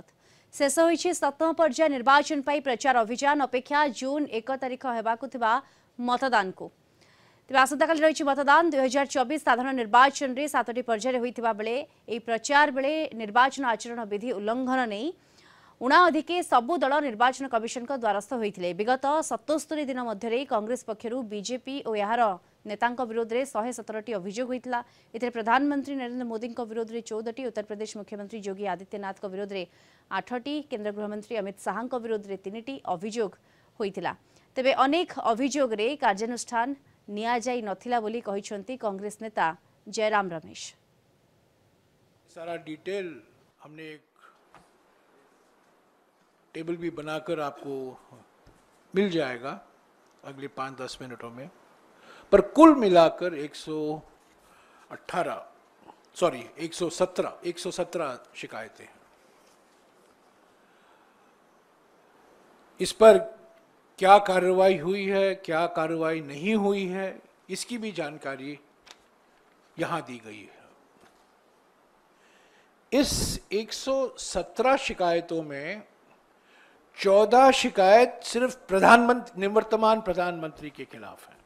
ସେ ଶେଷ ହୋଇଛି ସପ୍ତମ ପର୍ଯ୍ୟାୟ ନିର୍ବାଚନ ପାଇଁ ପ୍ରଚାର ଅଭିଯାନ ଅପେକ୍ଷା ଜୁନ୍ ଏକ ତାରିଖ ହେବାକୁ ଥିବା ମତଦାନକୁ ତେବେ ଆସନ୍ତାକାଲି ରହିଛି ମତଦାନ ଦୁଇ ହଜାର ଚବିଶ ସାଧାରଣ ନିର୍ବାଚନରେ ସାତଟି ପର୍ଯ୍ୟାୟରେ ହୋଇଥିବା ବେଳେ ଏହି ପ୍ରଚାର ବେଳେ ନିର୍ବାଚନ ଆଚରଣ ବିଧି ଉଲ୍ଲଂଘନ ନେଇ ଉଣା ଅଧିକେ ସବୁ ଦଳ ନିର୍ବାଚନ କମିଶନଙ୍କ ଦ୍ୱାରସ୍ଥ ହୋଇଥିଲେ ବିଗତ ସତସ୍ତରୀ ଦିନ ମଧ୍ୟରେ କଂଗ୍ରେସ ପକ୍ଷରୁ ବିଜେପି ଓ ଏହାର नेता विरोध में शहे सतरटी अभोग प्रधानमंत्री नरेन्द्र मोदी विरोध में चौदहटी उत्तर प्रदेश मुख्यमंत्री योगी आदित्यनाथ विरोध में आठटी केन्द्र गृहमंत्री अमित शाह विरोध में तीन टी अभोग तेरे अनेक अभोग कार्यानुषान कंग्रेस नेता जयराम रमेश सारा डिटेल हमने एक टेबल भी बनाकर आपको मिल जाएगा अगले पाँच दस मिनटों में पर कुल मिलाकर 118 सॉरी 117 117 शिकायतें हैं इस पर क्या कार्रवाई हुई है क्या कार्रवाई नहीं हुई है इसकी भी जानकारी यहां दी गई है इस 117 शिकायतों में 14 शिकायत सिर्फ प्रधानमंत्री निवर्तमान प्रधानमंत्री के खिलाफ है